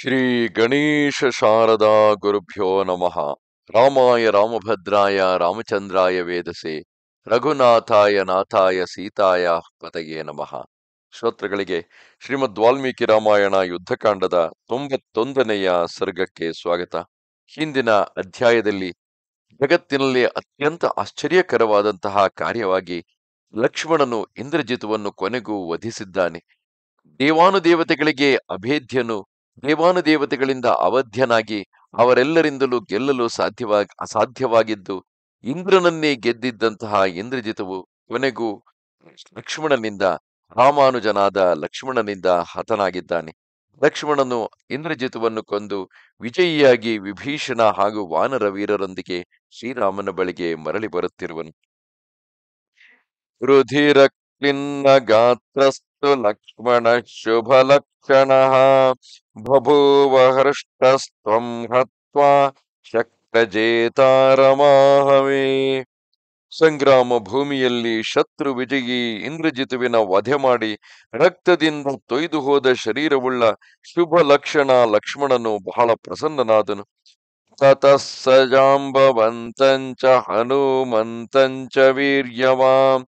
ಶ್ರೀ ಗಣೇಶ ಶಾರದಾ ಗುರುಭ್ಯೋ ನಮಃ ರಾಮಾಯ ರಾಮಭದ್ರಾಯ ರಾಮಚಂದ್ರಾಯ ವೇದಸೆ ರಘುನಾಥಾಯ ನಾಥಾಯ ಸೀತಾಯ ಪತಯೇ ನಮಃ ಶ್ರೋತ್ರಗಳಿಗೆ ಶ್ರೀಮದ್ ವಾಲ್ಮೀಕಿ ರಾಮಾಯಣ ಯುದ್ಧಕಾಂಡದ ತೊಂಬತ್ತೊಂದನೆಯ ಸರ್ಗಕ್ಕೆ ಸ್ವಾಗತ ಹಿಂದಿನ ಅಧ್ಯಾಯದಲ್ಲಿ ಜಗತ್ತಿನಲ್ಲಿ ಅತ್ಯಂತ ಆಶ್ಚರ್ಯಕರವಾದಂತಹ ಕಾರ್ಯವಾಗಿ ಲಕ್ಷ್ಮಣನು ಇಂದ್ರಜಿತುವನ್ನು ಕೊನೆಗೂ ವಧಿಸಿದ್ದಾನೆ ದೇವಾನುದೇವತೆಗಳಿಗೆ ಅಭೇದ್ಯನು ದೇವಾನು ದೇವತೆಗಳಿಂದ ಅವಧ್ಯನಾಗಿ ಅವರೆಲ್ಲರಿಂದಲೂ ಗೆಲ್ಲಲು ಸಾಧ್ಯವಾಗ ಅಸಾಧ್ಯವಾಗಿದ್ದು ಇಂದ್ರನನ್ನೇ ಗೆದ್ದಿದ್ದಂತಹ ಇಂದ್ರಜಿತವು ಕೊನೆಗೂ ಲಕ್ಷ್ಮಣನಿಂದ ರಾಮಾನುಜನಾದ ಲಕ್ಷ್ಮಣನಿಂದ ಹತನಾಗಿದ್ದಾನೆ ಲಕ್ಷ್ಮಣನು ಇಂದ್ರಜಿತವನ್ನು ಕೊಂದು ವಿಜಯಿಯಾಗಿ ವಿಭೀಷಣ ಹಾಗೂ ವಾನರ ವೀರರೊಂದಿಗೆ ಶ್ರೀರಾಮನ ಬಳಿಗೆ ಮರಳಿ ಬರುತ್ತಿರುವನು ರುಧಿರ ಗಾತ್ರ ಲಕ್ಷ್ಮಣ ಶುಭ शुभलक्षणः बभूव हृष्टस्त्वम् हत्वा ಶಕ್ತಜೇತಾರಮಾಹವೇ ಸಂಗ್ರಾಮ ಭೂಮಿಯಲ್ಲಿ ಶತ್ರು ವಿಜಯಿ ಇಂದ್ರಜಿತುವಿನ ವಧೆ ಮಾಡಿ ರಕ್ತದಿಂದ ತೊಯ್ದು ಹೋದ ಶರೀರವುಳ್ಳ ಶುಭ ಲಕ್ಷಣ ಲಕ್ಷ್ಮಣನು ಬಹಳ ಪ್ರಸನ್ನನಾದನು ತತಃ ಹನುಮಂತಂಚ ವೀರ್ಯವಾಂ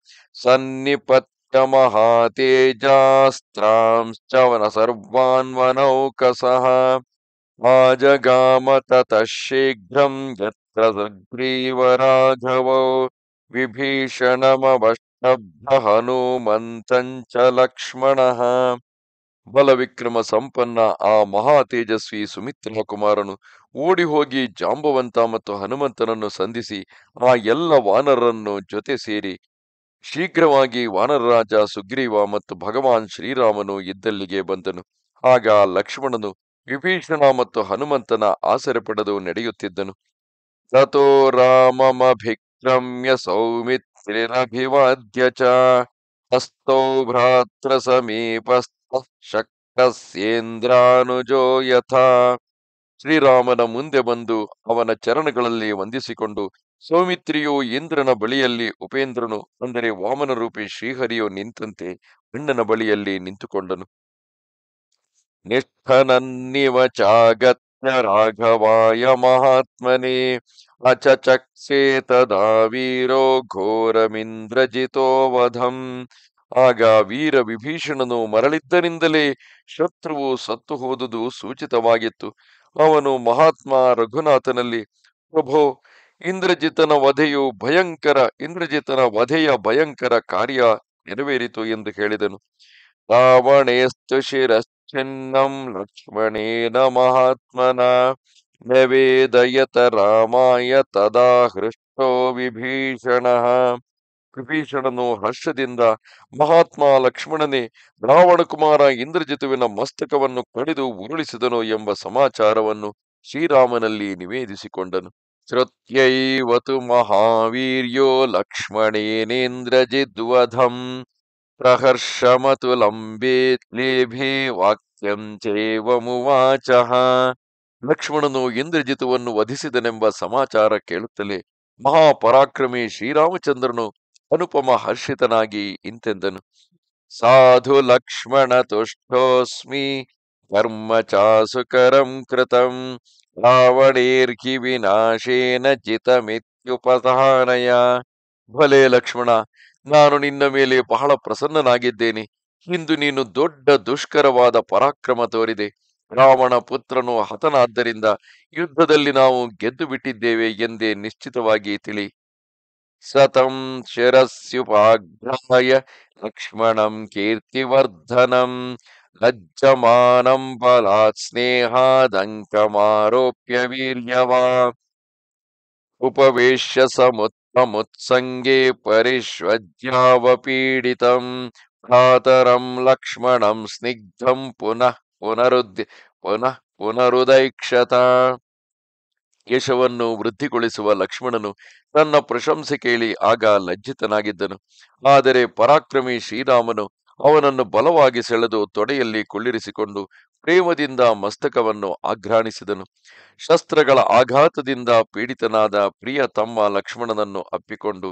ಸನ್ನಿಪತ್ च महातेजास्त्रांश्च सर्वान्वनौकसः ಆಜಗಾಮ ततः ಶೀಘ್ರಂ ಯತ್ರ सग्रीवराघवौ ಲಕ್ಷ್ಮಣಃ ಬಲವಿಕ್ರಮ ಸಂಪನ್ನ ಆ ಮಹಾ ಸುಮಿತ್ರ ಕುಮಾರನು ಓಡಿ ಹೋಗಿ ಜಾಂಬವಂತ ಮತ್ತು ಹನುಮಂತನನ್ನು ಸಂಧಿಸಿ ಆ ಎಲ್ಲ ವಾನರನ್ನು ಜೊತೆ ಸೇರಿ ಶೀಘ್ರವಾಗಿ ವಾನರರಾಜ ಸುಗ್ರೀವ ಮತ್ತು ಭಗವಾನ್ ಶ್ರೀರಾಮನು ಇದ್ದಲ್ಲಿಗೆ ಬಂದನು ಆಗ ಲಕ್ಷ್ಮಣನು ವಿಭೀಷಣ ಮತ್ತು ಹನುಮಂತನ ಆಸರೆ ಪಡೆದು ನಡೆಯುತ್ತಿದ್ದನು ತೋ ರಾಮಮಭಿಕ್ರಮ್ಯ ಸೌಮಿತ್ರಿರಭಿವಾದ್ಯ ಹಸ್ತೌ ಭ್ರಾತ್ರ ಸಮೀಪಸ್ತ ಯಥಾ ಶ್ರೀರಾಮನ ಮುಂದೆ ಬಂದು ಅವನ ಚರಣಗಳಲ್ಲಿ ವಂದಿಸಿಕೊಂಡು ಸೌಮಿತ್ರಿಯು ಇಂದ್ರನ ಬಳಿಯಲ್ಲಿ ಉಪೇಂದ್ರನು ಅಂದರೆ ವಾಮನ ರೂಪಿ ಶ್ರೀಹರಿಯು ನಿಂತಂತೆ ಅಣ್ಣನ ಬಳಿಯಲ್ಲಿ ನಿಂತುಕೊಂಡನು ನಿಷ್ಠನನ್ನಿವ ಚಾಗತ್ಯ ರಾಘವಾಯ ಮಹಾತ್ಮನೇ ಅಚಚಕ್ಷೇ ತದಾ ವೀರೋ ಘೋರಮಿಂದ್ರಜಿತೋ ವಧಂ ಆಗ ವೀರ ವಿಭೀಷಣನು ಮರಳಿದ್ದರಿಂದಲೇ ಶತ್ರುವು ಸತ್ತು ಹೋದುದು ಸೂಚಿತವಾಗಿತ್ತು ಅವನು ಮಹಾತ್ಮ ರಘುನಾಥನಲ್ಲಿ ಪ್ರಭೋ ಇಂದ್ರಜಿತನ ವಧೆಯು ಭಯಂಕರ ಇಂದ್ರಜಿತನ ವಧೆಯ ಭಯಂಕರ ಕಾರ್ಯ ನೆರವೇರಿತು ಎಂದು ಹೇಳಿದನು ರಾವಣೇಸ್ತು ಶಿರಶ್ಚಿನ್ನಂ ಲಕ್ಷ್ಮಣೇನ ಮಹಾತ್ಮನ ನವೇದಯತ ರಾಮಾಯ ತದಾ ಹೃಷ್ಟೋ ವಿಭೀಷಣ ವಿಭೀಷಣನು ಹರ್ಷದಿಂದ ಮಹಾತ್ಮ ಲಕ್ಷ್ಮಣನೇ ರಾವಣಕುಮಾರ ಇಂದ್ರಜಿತುವಿನ ಮಸ್ತಕವನ್ನು ಕಡಿದು ಉರುಳಿಸಿದನು ಎಂಬ ಸಮಾಚಾರವನ್ನು ಶ್ರೀರಾಮನಲ್ಲಿ ನಿವೇದಿಸಿಕೊಂಡನು ಶ್ರತ್ಯೈವತು ಮಹಾವೀರ್ಯೋ ಲಕ್ಷ್ಮಣೇನೇಂದ್ರಜಿದ್ವಧಂ ಪ್ರಹರ್ಷಮತುಲಂಬೇ ಲೇಭೇ ವಾಕ್ಯಂ ಲಕ್ಷ್ಮಣನು ಇಂದ್ರಜಿತುವನ್ನು ವಧಿಸಿದನೆಂಬ ಸಮಾಚಾರ ಕೇಳುತ್ತಲೇ ಮಹಾಪರಾಕ್ರಮಿ ಶ್ರೀರಾಮಚಂದ್ರನು ಅನುಪಮ ಹರ್ಷಿತನಾಗಿ ಇಂತೆಂದನು ಸಾಧು ಲಕ್ಷ್ಮಣ ತುಷ್ಟೋಸ್ಮಿ ಕರ್ಮ ಚಾಸುಕರಂ ಕೃತಂ ರಾವಣೇರ್ಹಿ ವಿನಾಶೇನ ಜಿತಮಿತ್ಯುಪಧಾನಯ ಭಲೆ ಲಕ್ಷ್ಮಣ ನಾನು ನಿನ್ನ ಮೇಲೆ ಬಹಳ ಪ್ರಸನ್ನನಾಗಿದ್ದೇನೆ ಇಂದು ನೀನು ದೊಡ್ಡ ದುಷ್ಕರವಾದ ಪರಾಕ್ರಮ ತೋರಿದೆ ರಾವಣ ಪುತ್ರನು ಹತನಾದ್ದರಿಂದ ಯುದ್ಧದಲ್ಲಿ ನಾವು ಗೆದ್ದು ಬಿಟ್ಟಿದ್ದೇವೆ ಎಂದೇ ನಿಶ್ಚಿತವಾಗಿ ತಿಳಿ सतम शिरस्युपाघ्राय लक्ष्मणं कीर्तिवर्धनं लज्जमानं बलात् स्नेहादङ्कमारोप्य वीर्यवा उपवेश्य समुत्तमुत्सङ्गे परिष्वज्यावपीडितम् भ्रातरं लक्ष्मणं स्निग्धं पुनः पुनरुद्य पुनः पुनरुदैक्षता ಯಶವನ್ನು ವೃದ್ಧಿಗೊಳಿಸುವ ಲಕ್ಷ್ಮಣನು ತನ್ನ ಪ್ರಶಂಸೆ ಕೇಳಿ ಆಗ ಲಜ್ಜಿತನಾಗಿದ್ದನು ಆದರೆ ಪರಾಕ್ರಮಿ ಶ್ರೀರಾಮನು ಅವನನ್ನು ಬಲವಾಗಿ ಸೆಳೆದು ತೊಡೆಯಲ್ಲಿ ಕುಳ್ಳಿರಿಸಿಕೊಂಡು ಪ್ರೇಮದಿಂದ ಮಸ್ತಕವನ್ನು ಆಘ್ರಾಣಿಸಿದನು ಶಸ್ತ್ರಗಳ ಆಘಾತದಿಂದ ಪೀಡಿತನಾದ ಪ್ರಿಯ ತಮ್ಮ ಲಕ್ಷ್ಮಣನನ್ನು ಅಪ್ಪಿಕೊಂಡು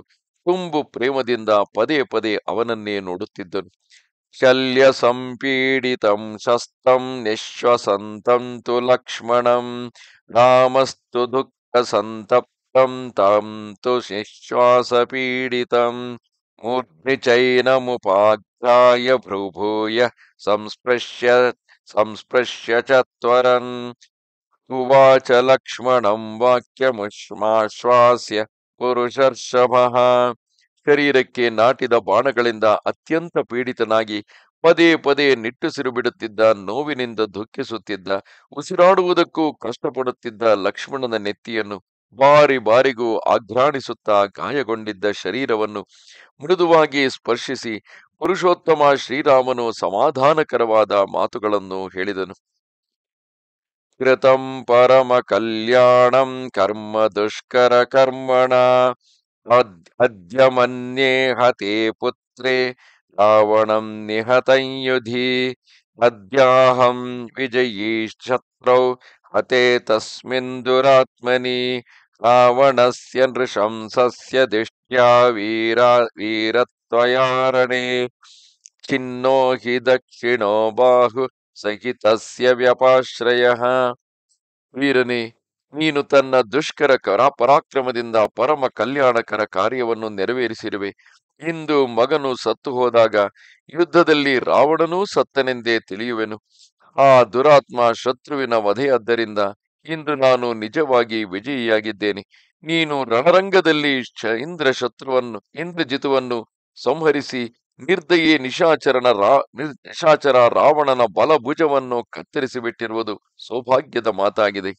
ತುಂಬು ಪ್ರೇಮದಿಂದ ಪದೇ ಪದೇ ಅವನನ್ನೇ ನೋಡುತ್ತಿದ್ದನು शल्यसम्पीडितं शस्तं निःश्वसन्तं तु लक्ष्मणं रामस्तु दुःखसन्तप्तं तं तु निःश्वासपीडितं मूर्धिचैनमुपाघ्राय भ्रुभूय संस्पृश्य संस्पृश्य च त्वरन् उवाच लक्ष्मणं वाक्यमुश्माश्वास्य पुरुषर्षभः ಶರೀರಕ್ಕೆ ನಾಟಿದ ಬಾಣಗಳಿಂದ ಅತ್ಯಂತ ಪೀಡಿತನಾಗಿ ಪದೇ ಪದೇ ನಿಟ್ಟುಸಿರು ಬಿಡುತ್ತಿದ್ದ ನೋವಿನಿಂದ ದುಃಖಿಸುತ್ತಿದ್ದ ಉಸಿರಾಡುವುದಕ್ಕೂ ಕಷ್ಟಪಡುತ್ತಿದ್ದ ಲಕ್ಷ್ಮಣನ ನೆತ್ತಿಯನ್ನು ಬಾರಿ ಬಾರಿಗೂ ಆಘ್ರಾಣಿಸುತ್ತಾ ಗಾಯಗೊಂಡಿದ್ದ ಶರೀರವನ್ನು ಮೃದುವಾಗಿ ಸ್ಪರ್ಶಿಸಿ ಪುರುಷೋತ್ತಮ ಶ್ರೀರಾಮನು ಸಮಾಧಾನಕರವಾದ ಮಾತುಗಳನ್ನು ಹೇಳಿದನು ಕೃತಂ ಪರಮ ಕಲ್ಯಾಣಂ ಕರ್ಮ ದುಷ್ಕರ ಕರ್ಮಣ अद्य हते पुत्रे रावणं निहतं युधि अद्याहं विजयी शत्रौ हते तस्मिन् दुरात्मनि रावणस्य नृशंसस्य दिष्ट्या वीरा वीरत्वयारणे छिन्नो हि दक्षिणो बाहु सहितस्य व्यपाश्रयः वीर ने ನೀನು ತನ್ನ ದುಷ್ಕರ ಕರ ಪರಾಕ್ರಮದಿಂದ ಪರಮ ಕಲ್ಯಾಣಕರ ಕಾರ್ಯವನ್ನು ನೆರವೇರಿಸಿರುವೆ ಇಂದು ಮಗನು ಸತ್ತು ಹೋದಾಗ ಯುದ್ಧದಲ್ಲಿ ರಾವಣನೂ ಸತ್ತನೆಂದೇ ತಿಳಿಯುವೆನು ಆ ದುರಾತ್ಮ ಶತ್ರುವಿನ ವಧೆಯಾದ್ದರಿಂದ ಇಂದು ನಾನು ನಿಜವಾಗಿ ವಿಜಯಿಯಾಗಿದ್ದೇನೆ ನೀನು ರಣರಂಗದಲ್ಲಿ ಇಂದ್ರ ಶತ್ರುವನ್ನು ಇಂದ್ರಜಿತುವನ್ನು ಸಂಹರಿಸಿ ನಿರ್ದಯಿ ನಿಶಾಚರಣ ರಾ ನಿಶಾಚರ ರಾವಣನ ಬಲಭುಜವನ್ನು ಕತ್ತರಿಸಿಬಿಟ್ಟಿರುವುದು ಸೌಭಾಗ್ಯದ ಮಾತಾಗಿದೆ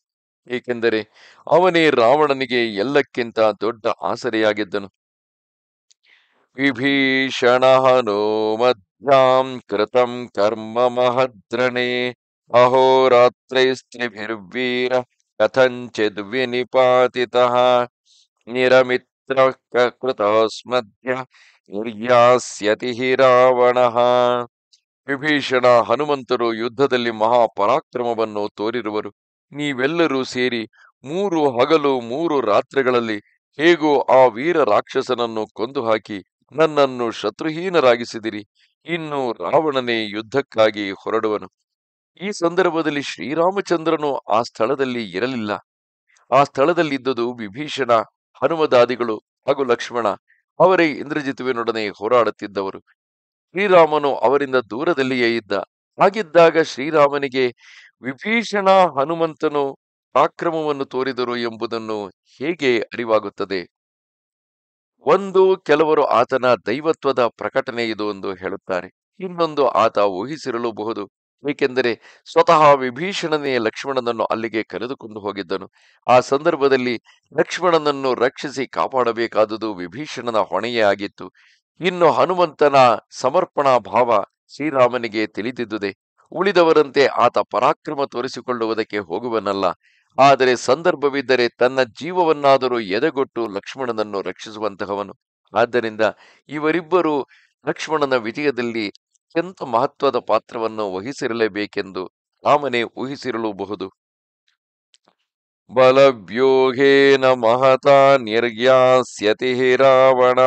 ಏಕೆಂದರೆ ಅವನೇ ರಾವಣನಿಗೆ ಎಲ್ಲಕ್ಕಿಂತ ದೊಡ್ಡ ಆಸರೆಯಾಗಿದ್ದನು ವಿಭೀಷಣ ಮಧ್ಯಾಂ ಕೃತಂ ಕರ್ಮ ಮಹದ್ರಣೇ ಅಹೋರಾತ್ರೈಸ್ತ್ರಿಭಿರ್ವೀರ ಕಥಂಚಿದ್ ವಿನಿಪಾತಿತಃ ನಿರಮಿತ್ರ ಕೃತಸ್ಮಧ್ಯ ನಿರ್ಯಾಸ್ಯತಿ ರಾವಣಃ ವಿಭೀಷಣ ಹನುಮಂತರು ಯುದ್ಧದಲ್ಲಿ ಮಹಾಪರಾಕ್ರಮವನ್ನು ತೋರಿರುವರು ನೀವೆಲ್ಲರೂ ಸೇರಿ ಮೂರು ಹಗಲು ಮೂರು ರಾತ್ರಿಗಳಲ್ಲಿ ಹೇಗೋ ಆ ವೀರ ರಾಕ್ಷಸನನ್ನು ಕೊಂದು ಹಾಕಿ ನನ್ನನ್ನು ಶತ್ರುಹೀನರಾಗಿಸಿದಿರಿ ಇನ್ನು ರಾವಣನೇ ಯುದ್ಧಕ್ಕಾಗಿ ಹೊರಡುವನು ಈ ಸಂದರ್ಭದಲ್ಲಿ ಶ್ರೀರಾಮಚಂದ್ರನು ಆ ಸ್ಥಳದಲ್ಲಿ ಇರಲಿಲ್ಲ ಆ ಸ್ಥಳದಲ್ಲಿದ್ದುದು ವಿಭೀಷಣ ಹನುಮದಾದಿಗಳು ಹಾಗೂ ಲಕ್ಷ್ಮಣ ಅವರೇ ಇಂದ್ರಜಿತುವಿನೊಡನೆ ಹೋರಾಡುತ್ತಿದ್ದವರು ಶ್ರೀರಾಮನು ಅವರಿಂದ ದೂರದಲ್ಲಿಯೇ ಇದ್ದ ಹಾಗಿದ್ದಾಗ ಶ್ರೀರಾಮನಿಗೆ ವಿಭೀಷಣ ಹನುಮಂತನು ಆಕ್ರಮವನ್ನು ತೋರಿದರು ಎಂಬುದನ್ನು ಹೇಗೆ ಅರಿವಾಗುತ್ತದೆ ಒಂದು ಕೆಲವರು ಆತನ ದೈವತ್ವದ ಪ್ರಕಟಣೆ ಇದು ಎಂದು ಹೇಳುತ್ತಾರೆ ಇನ್ನೊಂದು ಆತ ಊಹಿಸಿರಲೂಬಹುದು ಏಕೆಂದರೆ ಸ್ವತಃ ವಿಭೀಷಣನೇ ಲಕ್ಷ್ಮಣನನ್ನು ಅಲ್ಲಿಗೆ ಕರೆದುಕೊಂಡು ಹೋಗಿದ್ದನು ಆ ಸಂದರ್ಭದಲ್ಲಿ ಲಕ್ಷ್ಮಣನನ್ನು ರಕ್ಷಿಸಿ ಕಾಪಾಡಬೇಕಾದುದು ವಿಭೀಷಣನ ಹೊಣೆಯೇ ಆಗಿತ್ತು ಇನ್ನು ಹನುಮಂತನ ಸಮರ್ಪಣಾ ಭಾವ ಶ್ರೀರಾಮನಿಗೆ ತಿಳಿದಿದ್ದುದೇ ಉಳಿದವರಂತೆ ಆತ ಪರಾಕ್ರಮ ತೋರಿಸಿಕೊಳ್ಳುವುದಕ್ಕೆ ಹೋಗುವನಲ್ಲ ಆದರೆ ಸಂದರ್ಭವಿದ್ದರೆ ತನ್ನ ಜೀವವನ್ನಾದರೂ ಎದೆಗೊಟ್ಟು ಲಕ್ಷ್ಮಣನನ್ನು ರಕ್ಷಿಸುವಂತಹವನು ಆದ್ದರಿಂದ ಇವರಿಬ್ಬರು ಲಕ್ಷ್ಮಣನ ವಿಜಯದಲ್ಲಿ ಅತ್ಯಂತ ಮಹತ್ವದ ಪಾತ್ರವನ್ನು ವಹಿಸಿರಲೇಬೇಕೆಂದು ರಾಮನೇ ಊಹಿಸಿರಲೂಬಹುದು ಬಲವ್ಯೂಹೇನ ಮಹತಾ ನಿರ್ಯಾಸ್ಯತಿ ರಾವಣ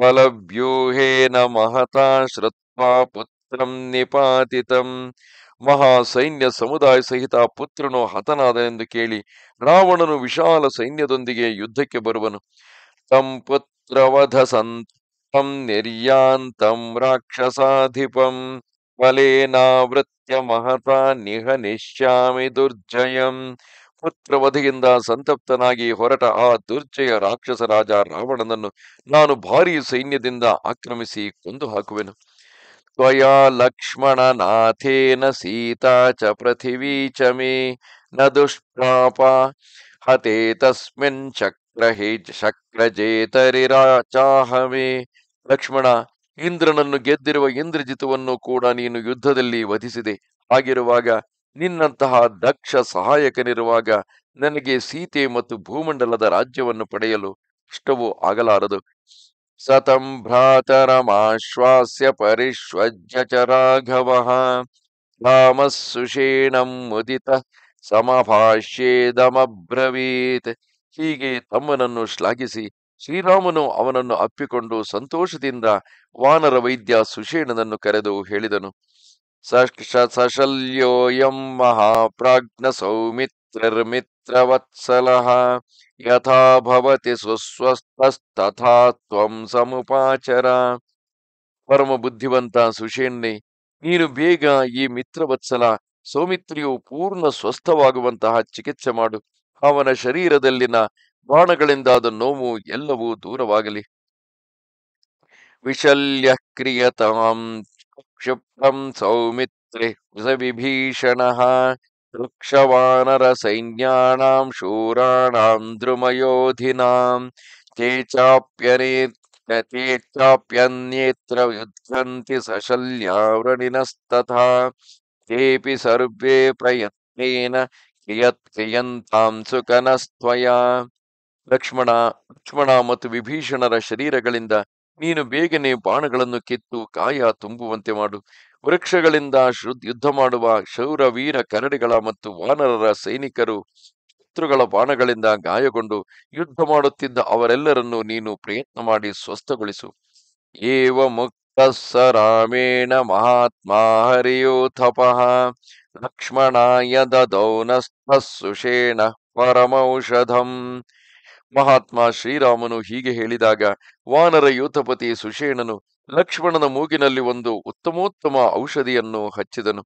ಬಲವ್ಯೂಹೇನ ಮಹತಾ ಶ್ರುತ್ವಾ ನೇಪಾತಿತಂ ನಿಪಾತಿತಂ ಸೈನ್ಯ ಸಮುದಾಯ ಸಹಿತ ಪುತ್ರನು ಹತನಾದನೆಂದು ಕೇಳಿ ರಾವಣನು ವಿಶಾಲ ಸೈನ್ಯದೊಂದಿಗೆ ಯುದ್ಧಕ್ಕೆ ಬರುವನು ತಂ ಪುತ್ರವಧ ಸಂತಂ ನಿರ್ಯಾಂತಂ ರಾಕ್ಷಸಾಧಿಪಂ ಬಲೇನಾವೃತ್ಯ ಮಹತಾ ನಿಹ ನಿಶ್ಯಾಮಿ ದುರ್ಜಯಂ ಪುತ್ರವಧೆಯಿಂದ ಸಂತಪ್ತನಾಗಿ ಹೊರಟ ಆ ದುರ್ಜಯ ರಾಕ್ಷಸ ರಾಜ ರಾವಣನನ್ನು ನಾನು ಭಾರೀ ಸೈನ್ಯದಿಂದ ಆಕ್ರಮಿಸಿ ಕೊಂದು ಹಾಕುವೆನು त्वया ಲಕ್ಷ್ಮಣ ನಾಥೇನ च ಚ च ನ न ಹತೇ ತಸ್ಮಿನ್ तस्मिन् ಚಕ್ರಹಿ ಚಕ್ರಜೇತರಿರಾಚಾಹವೇ ಲಕ್ಷ್ಮಣ ಇಂದ್ರನನ್ನು ಗೆದ್ದಿರುವ ಇಂದ್ರಜಿತವನ್ನು ಕೂಡ ನೀನು ಯುದ್ಧದಲ್ಲಿ ವಧಿಸಿದೆ ಆಗಿರುವಾಗ ನಿನ್ನಂತಹ ದಕ್ಷ ಸಹಾಯಕನಿರುವಾಗ ನನಗೆ ಸೀತೆ ಮತ್ತು ಭೂಮಂಡಲದ ರಾಜ್ಯವನ್ನು ಪಡೆಯಲು ಇಷ್ಟವೂ ಆಗಲಾರದು ಸತಂ भ्रातरमाश्वास्य ಪರಿಶ್ವಜ್ಯ ಚ ರಾಘವ कामः ಮುದಿತ मुदितः ಹೀಗೆ ತಮ್ಮನನ್ನು ಶ್ಲಾಘಿಸಿ ಶ್ರೀರಾಮನು ಅವನನ್ನು ಅಪ್ಪಿಕೊಂಡು ಸಂತೋಷದಿಂದ ವಾನರ ವೈದ್ಯ ಸುಷೇಣನನ್ನು ಕರೆದು ಹೇಳಿದನು ಸಶಲ್ಯೋಯಂ ಮಹಾಪ್ರಾಜ್ಞ ಸೌಮಿತ್ पितृमित्रवत्सलः ಯಥಾಭವತಿ भवति सुस्वस्थस्तथा ಸಮುಪಾಚರ ಪರಮ ಬುದ್ಧಿವಂತ ಸುಷೇಣ್ಣೆ ನೀನು ಬೇಗ ಈ ಮಿತ್ರವತ್ಸಲ ಸೌಮಿತ್ರಿಯು ಪೂರ್ಣ ಸ್ವಸ್ಥವಾಗುವಂತಹ ಚಿಕಿತ್ಸೆ ಮಾಡು ಅವನ ಶರೀರದಲ್ಲಿನ ಬಾಣಗಳಿಂದಾದ ನೋವು ಎಲ್ಲವೂ ದೂರವಾಗಲಿ ವಿಶಲ್ಯ ಕ್ರಿಯತಾಂ ಕ್ಷಿಪ್ರಂ ಸೌಮಿತ್ರಿ ವಿಭೀಷಣ ವೃಕ್ಷವಾನರಸೈನ್ಯಾಣಾಂ ಶೂರಾಣಾಂ ದ್ರುಮಯೋಧಿನಾಂ ತೇ ಚಾಪ್ಯನೇತ್ರ ಯುದ್ಧಂತಿ ಸಶಲ್ಯಾವೃಣಿನಸ್ತಥಾ ತೇಪಿ ಸರ್ವೇ ಪ್ರಯತ್ನೇನ ಕಿಯತ್ ಕಿಯಂತಾಂ ಸುಕನಸ್ತ್ವಯ ಲಕ್ಷ್ಮಣ ಲಕ್ಷ್ಮಣ ಮತ್ತು ವಿಭೀಷಣರ ಶರೀರಗಳಿಂದ ನೀನು ಬೇಗನೆ ಬಾಣಗಳನ್ನು ಕಿತ್ತು ಕಾಯ ತುಂಬುವಂತೆ ಮಾಡು ವೃಕ್ಷಗಳಿಂದ ಯುದ್ಧ ಮಾಡುವ ಶೌರ ವೀರ ಕರಡಿಗಳ ಮತ್ತು ವಾನರರ ಸೈನಿಕರು ಶತ್ರುಗಳ ಬಾಣಗಳಿಂದ ಗಾಯಗೊಂಡು ಯುದ್ಧ ಮಾಡುತ್ತಿದ್ದ ಅವರೆಲ್ಲರನ್ನು ನೀನು ಪ್ರಯತ್ನ ಮಾಡಿ ಸ್ವಸ್ಥಗೊಳಿಸು ಏವ ಮುಕ್ತ ಸ ರಾಮೇಣ ಮಹಾತ್ಮ ಹರಿಯೋಥಪಃ ಲಕ್ಷ್ಮಣಾಯ ದೌನಸ್ಥ ಸುಷೇಣ ಪರಮೌಷಧಂ ಮಹಾತ್ಮ ಶ್ರೀರಾಮನು ಹೀಗೆ ಹೇಳಿದಾಗ ವಾನರ ಯೂಥಪತಿ ಸುಷೇಣನು ಲಕ್ಷ್ಮಣನ ಮೂಗಿನಲ್ಲಿ ಒಂದು ಉತ್ತಮೋತ್ತಮ ಔಷಧಿಯನ್ನು ಹಚ್ಚಿದನು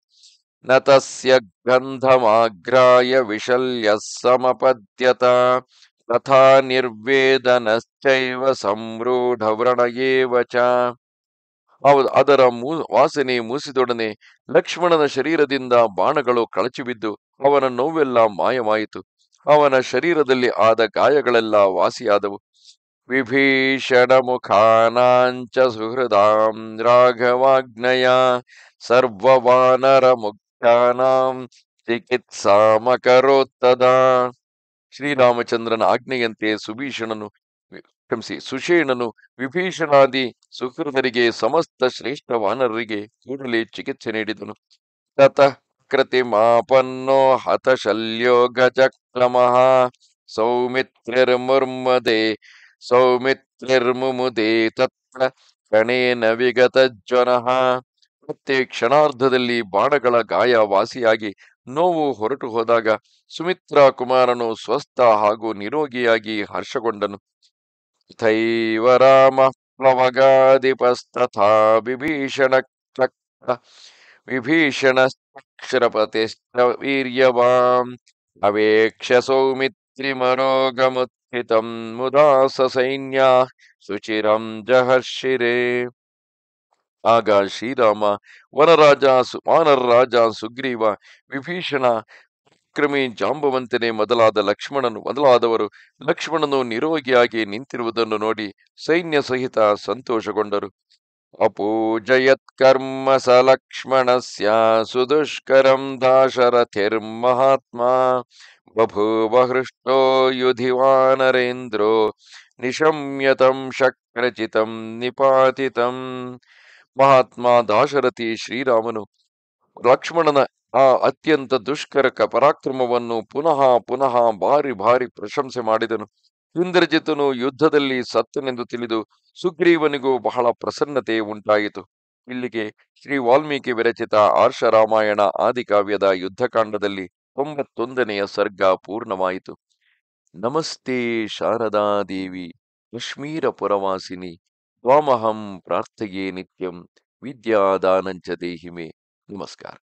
ನತಸ್ಯ ಗಂಧಮಾಗ್ರಾಯ ವಿಶಲ್ಯ ಸಮಪದ್ಯತ ತಥಾ ನಿರ್ವೇದನಶ್ಚೈವ ಸಂರೂಢವ್ರಣಯೇವ ಚ ಅದರ ಮೂ ವಾಸನೆ ಮೂಸಿದೊಡನೆ ಲಕ್ಷ್ಮಣನ ಶರೀರದಿಂದ ಬಾಣಗಳು ಕಳಚಿಬಿದ್ದು ಅವನ ನೋವೆಲ್ಲ ಮಾಯವಾಯಿತು ಅವನ ಶರೀರದಲ್ಲಿ ಆದ ಗಾಯಗಳೆಲ್ಲ ವಾಸಿಯಾದವು ವಿಭೀಷಣ ಮುಖಾನಾಂಚ ಸುಹೃದಾಂ ರಾಘವಾಗ್ನಯ ಸರ್ವವಾನರ ಮುಖ್ಯಾನಾಂ ಚಿಕಿತ್ಸಾಮಕರೋತ್ತದ ಶ್ರೀರಾಮಚಂದ್ರನ ಆಜ್ಞೆಯಂತೆ ಸುಭೀಷಣನು ಕ್ಷಮಿಸಿ ಸುಷೇಣನು ವಿಭೀಷಣಾದಿ ಸುಹೃದರಿಗೆ ಸಮಸ್ತ ಶ್ರೇಷ್ಠ ವಾನರರಿಗೆ ಕೂಡಲೇ ಚಿಕಿತ್ಸೆ ನೀಡಿದನು ತತಃ कृतिमापन्नो हतशल्यो गजक्रमः सौमित्रिर्मुर्मदे ಸೌಮಿತ್ರಿರ್ಮುಮುದೆ ತತ್ರ ಕಣೇನ ವಿಗತ ಜ್ವನಃ ಮತ್ತೆ ಕ್ಷಣಾರ್ಧದಲ್ಲಿ ಬಾಣಗಳ ಗಾಯ ವಾಸಿಯಾಗಿ ನೋವು ಹೊರಟು ಹೋದಾಗ ಸುಮಿತ್ರ ಕುಮಾರನು ಸ್ವಸ್ಥ ಹಾಗೂ ನಿರೋಗಿಯಾಗಿ ಹರ್ಷಗೊಂಡನು ಥೈವ ರಾಮ ಪ್ಲವಗಾಧಿಪಸ್ತಥಾ ವಿಭೀಷಣ ವಿಭೀಷಣ ಅವೇಕ್ಷ ಸೌಮಿತ್ರಿ ಮನೋಗಮುತ್ಥಿತ ಮುದಾಸ ಸೈನ್ಯ ಸುಚಿರಂ ಜಹರ್ಷಿರೆ ಆಗ ಶ್ರೀರಾಮ ವನರಾಜ ವಾನರ ರಾಜ ಸುಗ್ರೀವ ವಿಭೀಷಣ ಕ್ರಮಿ ಜಾಂಬವಂತನೇ ಮೊದಲಾದ ಲಕ್ಷ್ಮಣನು ಮೊದಲಾದವರು ಲಕ್ಷ್ಮಣನು ನಿರೋಗಿಯಾಗಿ ನಿಂತಿರುವುದನ್ನು ನೋಡಿ ಸೈನ್ಯ ಸಹಿತ ಸಂತೋಷಗೊಂಡರು ಸ ಲಕ್ಷ್ಮಣ लक्ष्मणस्य सुदुष्करं ಮಹಾತ್ಮ ಹೃಷ್ಟೋ ಯುಧಿವಾ ವಾನರೇಂದ್ರೋ ನಿಶಮ್ಯತಂ ಶಕ್ರಚಿತಂ ನಿಪಾತಿತಂ ಮಹಾತ್ಮ ದಾಶರಥಿ ಶ್ರೀರಾಮನು ಲಕ್ಷ್ಮಣನ ಆ ಅತ್ಯಂತ ದುಷ್ಕರಕ ಪರಾಕ್ರಮವನ್ನು ಪುನಃ ಪುನಃ ಬಾರಿ ಬಾರಿ ಪ್ರಶಂಸೆ ಮಾಡಿದನು ಇಂದ್ರಜಿತನು ಯುದ್ಧದಲ್ಲಿ ಸತ್ತನೆಂದು ತಿಳಿದು ಸುಗ್ರೀವನಿಗೂ ಬಹಳ ಪ್ರಸನ್ನತೆ ಉಂಟಾಯಿತು ಇಲ್ಲಿಗೆ ಶ್ರೀ ವಾಲ್ಮೀಕಿ ವಿರಚಿತ ಆರ್ಷ ರಾಮಾಯಣ ಆದಿಕಾವ್ಯದ ಯುದ್ಧಕಾಂಡದಲ್ಲಿ ತೊಂಬತ್ತೊಂದನೆಯ ಸರ್ಗ ಪೂರ್ಣವಾಯಿತು ನಮಸ್ತೆ ಶಾರದಾ ದೇವಿ ಕಾಶ್ಮೀರ ಪುರವಾಸಿನಿ ತ್ವಾಮಹಂ ಪ್ರಾರ್ಥೆಯೇ ನಿತ್ಯಂ ವಿದ್ಯಾದಾನಂಚ ದೇಹಿಮೆ ನಮಸ್ಕಾರ